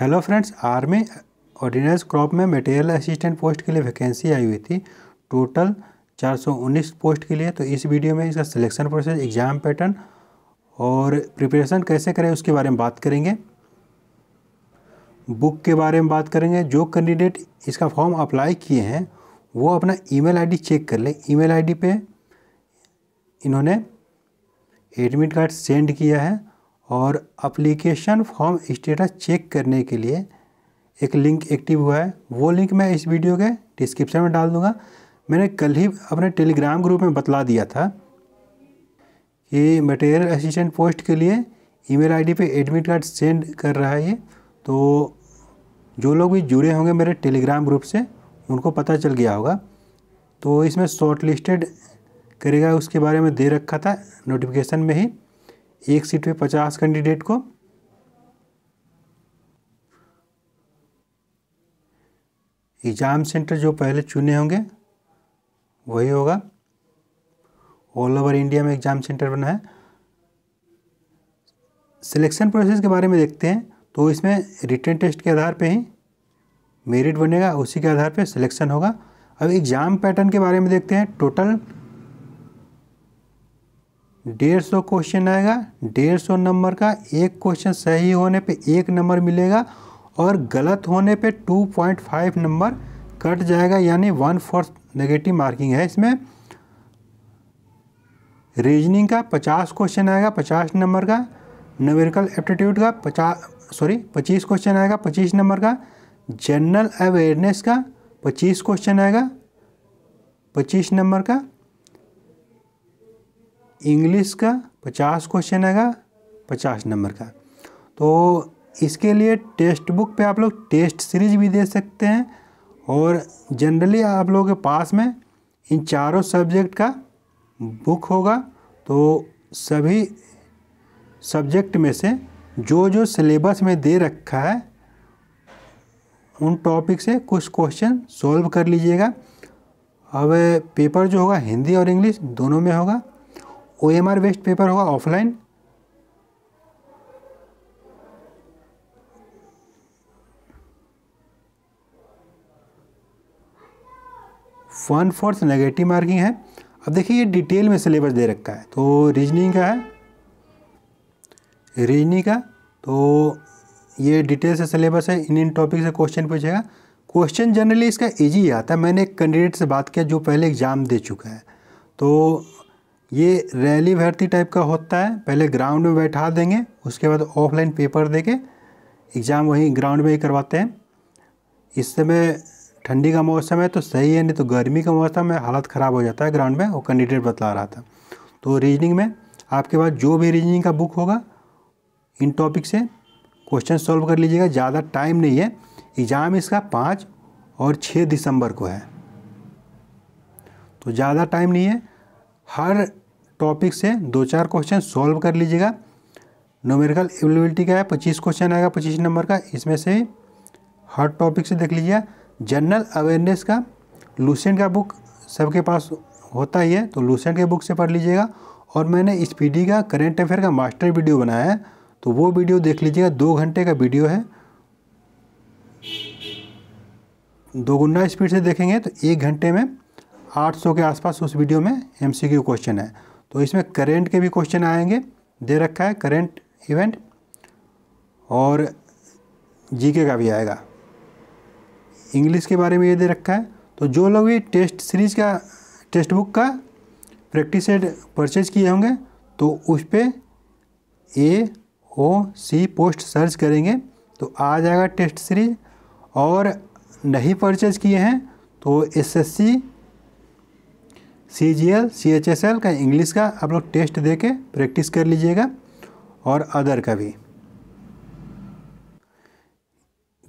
hello friends army ordnance corps में material assistant post के लिए वैकेंसी आई हुई थी टोटल 419 पोस्ट के लिए तो इस वीडियो में इसका सिलेक्शन प्रोसेस एग्ज़ाम पैटर्न और प्रिपरेशन कैसे करें उसके बारे में बात करेंगे बुक के बारे में बात करेंगे जो कैंडिडेट इसका फॉर्म अप्लाई किए हैं वो अपना ई मेल चेक कर लें ई मेल पे इन्होंने एडमिट कार्ड सेंड किया है और अप्लीकेशन फॉर्म स्टेटस चेक करने के लिए एक लिंक एक्टिव हुआ है वो लिंक मैं इस वीडियो के डिस्क्रिप्शन में डाल दूंगा मैंने कल ही अपने टेलीग्राम ग्रुप में बतला दिया था कि मटेरियल असिस्टेंट पोस्ट के लिए ईमेल आईडी पे एडमिट कार्ड सेंड कर रहा है ये तो जो लोग भी जुड़े होंगे मेरे टेलीग्राम ग्रुप से उनको पता चल गया होगा तो इसमें शॉर्ट लिस्टेड करेगा उसके बारे में दे रखा था नोटिफिकेशन में ही एक सीट पे पचास कैंडिडेट को एग्ज़ाम सेंटर जो पहले चुने होंगे वही होगा ऑल ओवर इंडिया में एग्ज़ाम सेंटर बना है सिलेक्शन प्रोसेस के बारे में देखते हैं तो इसमें रिटर्न टेस्ट के आधार पे ही मेरिट बनेगा उसी के आधार पे सिलेक्शन होगा अब एग्ज़ाम पैटर्न के बारे में देखते हैं टोटल डेढ़ सौ क्वेश्चन आएगा डेढ़ सौ नंबर का एक क्वेश्चन सही होने पे एक नंबर मिलेगा और गलत होने पे two point five number cut जाएगा यानी वन फोर्थ नेगेटिव मार्किंग है इसमें रीजनिंग का पचास क्वेश्चन आएगा पचास नंबर का नवेरिकल एप्टीट्यूड का पचास सॉरी पच्चीस क्वेश्चन आएगा पच्चीस नंबर का जनरल अवेयरनेस का पच्चीस क्वेश्चन आएगा पच्चीस नंबर का इंग्लिश का पचास क्वेश्चन आएगा पचास नंबर का तो इसके लिए टेक्स्ट बुक पे आप लोग टेस्ट सीरीज भी दे सकते हैं और जनरली आप लोगों के पास में इन चारों सब्जेक्ट का बुक होगा तो सभी सब्जेक्ट में से जो जो सिलेबस में दे रखा है उन टॉपिक से कुछ क्वेश्चन सॉल्व कर लीजिएगा अब पेपर जो होगा हिंदी और इंग्लिश दोनों में होगा O M R based paper होगा offline one fourth negative marking है अब देखिए ये डिटेल में सिलेबस दे रखा है तो रीजनिंग का है रीजनिंग का तो ये डिटेल से सिलेबस है इन इन टॉपिक से क्वेश्चन पूछेगा क्वेश्चन जनरली इसका इजी आता है मैंने एक कैंडिडेट से बात किया जो पहले एग्ज़ाम दे चुका है तो ये रैली भर्ती टाइप का होता है पहले ग्राउंड में बैठा देंगे उसके बाद ऑफलाइन पेपर दे के एग्ज़ाम वहीं ग्राउंड में ही करवाते हैं इस समय ठंडी का मौसम है तो सही है नहीं तो गर्मी का मौसम है हालत ख़राब हो जाता है ग्राउंड में वो कैंडिडेट बतला रहा था तो रीजनिंग में आपके पास जो भी रीजनिंग का बुक होगा इन टॉपिक से क्वेश्चन सॉल्व कर लीजिएगा ज़्यादा टाइम नहीं है एग्ज़ाम इसका पाँच और छः दिसंबर को है तो ज़्यादा टाइम नहीं है हर टॉपिक से दो चार क्वेश्चन सॉल्व कर लीजिएगा नोमेरिकल एवेलेबिलिटी का है पच्चीस क्वेश्चन आएगा पच्चीस नंबर का इसमें से हर टॉपिक से देख लीजिएगा जनरल अवेयरनेस का लूसेंट का बुक सबके पास होता ही है तो लूसेंट के बुक से पढ़ लीजिएगा और मैंने स्पीडी का करेंट अफेयर का मास्टर वीडियो बनाया है तो वो वीडियो देख लीजिएगा दो घंटे का वीडियो है दोगुना स्पीड से देखेंगे तो एक घंटे में 800 के आसपास उस वीडियो में एमसीक्यू क्वेश्चन है तो इसमें करेंट के भी क्वेश्चन आएंगे दे रखा है करेंट इवेंट और जीके का भी आएगा इंग्लिश के बारे में ये दे रखा है तो जो लोग भी टेस्ट सीरीज का टेक्स्ट बुक का प्रैक्टिस सेट परचेज किए होंगे तो उस पर ए ओ सी पोस्ट सर्च करेंगे तो आ जाएगा टेस्ट सीरीज और नहीं परचेज किए हैं तो SSC C G L C H S L का इंग्लिश का आप लोग टेस्ट दे के प्रैक्टिस कर लीजिएगा और अदर का भी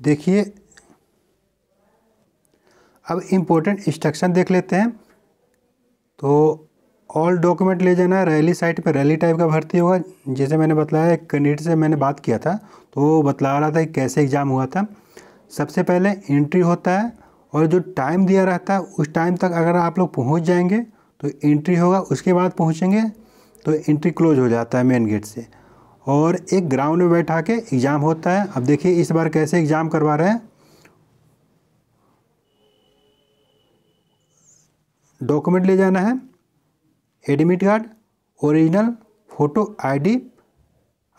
देखिए अब इम्पोर्टेंट इंस्ट्रक्शन देख लेते हैं तो ऑल डॉक्यूमेंट ले जाना रैली साइट पर रैली टाइप का भर्ती होगा जैसे मैंने बताया एक कैंडिडेट से मैंने बात किया था तो वो बतला रहा था कि कैसे एग्ज़ाम हुआ था सबसे पहले एंट्री होता है और जो टाइम दिया रहता है उस टाइम तक अगर आप लोग पहुँच जाएंगे तो एंट्री होगा उसके बाद पहुँचेंगे तो एंट्री क्लोज हो जाता है मेन गेट से और एक ग्राउंड में बैठा के एग्ज़ाम होता है अब देखिए इस बार कैसे एग्ज़ाम करवा रहे हैं डॉक्यूमेंट ले जाना है admit card original photo ID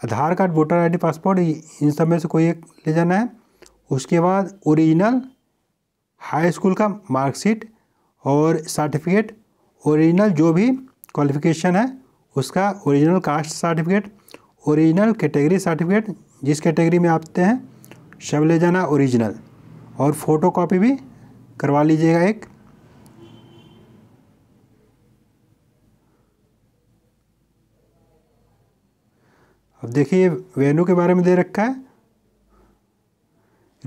Aadhaar card voter ID passport इन सब में से कोई एक ले जाना है उसके बाद ओरिजिनल हाई स्कूल का मार्कशीट और सर्टिफिकेट ओरिजिनल जो भी क्वालिफिकेशन है उसका original caste certificate original category certificate जिस कैटेगरी में आते हैं सब ले जाना ओरिजिनल और फ़ोटो कॉपी भी करवा लीजिएगा एक अब देखिए वेन्यू के बारे में दे रखा है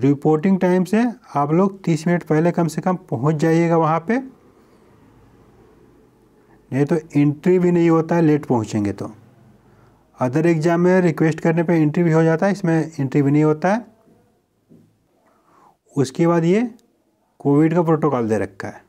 रिपोर्टिंग टाइम से आप लोग तीस मिनट पहले कम से कम पहुंच जाइएगा वहाँ पे नहीं तो एंट्री भी नहीं होता है लेट पहुँचेंगे तो अदर एग्ज़ाम में रिक्वेस्ट करने पे एंट्री भी हो जाता है इसमें एंट्री भी नहीं होता है उसके बाद ये कोविड का प्रोटोकॉल दे रखा है